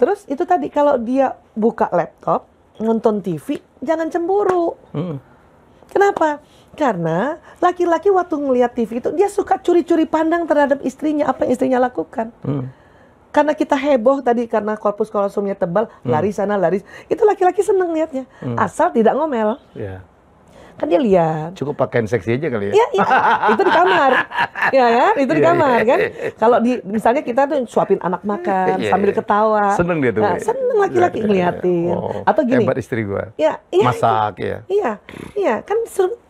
Terus itu tadi kalau dia buka laptop, nonton TV, jangan cemburu. Hmm. Kenapa? Karena laki-laki waktu ngelihat TV itu dia suka curi-curi pandang terhadap istrinya apa yang istrinya lakukan. Hmm. Karena kita heboh tadi karena korpus kolosumnya tebal, hmm. lari sana lari. Itu laki-laki seneng liatnya, hmm. asal tidak ngomel. Yeah. Kan dia lihat. Cukup pakaian seksi aja kali ya. Iya, iya. Itu di kamar. Iya ya Itu di iya, kamar iya, kan. Iya. Kalau di misalnya kita tuh suapin anak makan sambil ketawa. Seneng dia tuh. Nah, seneng laki-laki ngeliatin. Oh, Atau gini. Hebat istri gua. Iya, iya. Masak ya. Iya. Iya, kan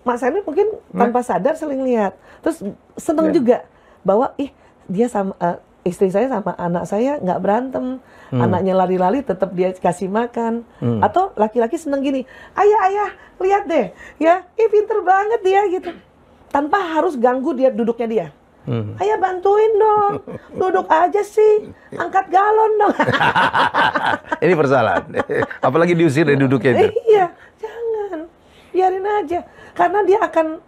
Mas Emil mungkin tanpa sadar sering lihat. Terus seneng juga bahwa ih dia sama uh, istri saya sama anak saya nggak berantem, hmm. anaknya lari-lari tetap dia kasih makan, hmm. atau laki-laki seneng gini, ayah ayah lihat deh, ya, ih pinter banget dia gitu, tanpa harus ganggu dia duduknya dia. Hmm. Ayah bantuin dong, duduk aja sih, angkat galon dong. Ini persoalan, apalagi diusir dari duduknya itu. Iya, jangan, biarin aja, karena dia akan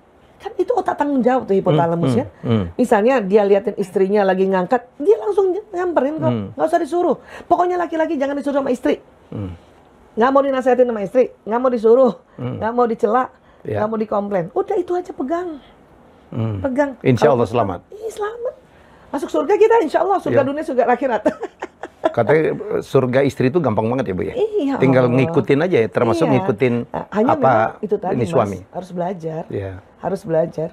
kan itu otak tanggung jawab tuh hipotalamus hmm, hmm, ya. hmm. Misalnya dia liatin istrinya lagi ngangkat, dia langsung nyamperin kok, hmm. nggak usah disuruh. Pokoknya laki-laki jangan disuruh sama istri. Hmm. Nggak mau dinasehatin sama istri, nggak mau disuruh, hmm. nggak mau dicela, yeah. nggak mau dikomplain. Udah itu aja pegang, hmm. pegang. Insya Allah gitu, selamat. Iya selamat. Masuk surga kita insya Allah, surga yeah. dunia, surga akhirat. Katanya surga istri itu gampang banget ya bu ya. Iya. Oh. Tinggal Allah. ngikutin aja ya, termasuk iya. ngikutin Hanya apa itu tadi, ini suami. Mas, harus belajar. Iya. Harus belajar.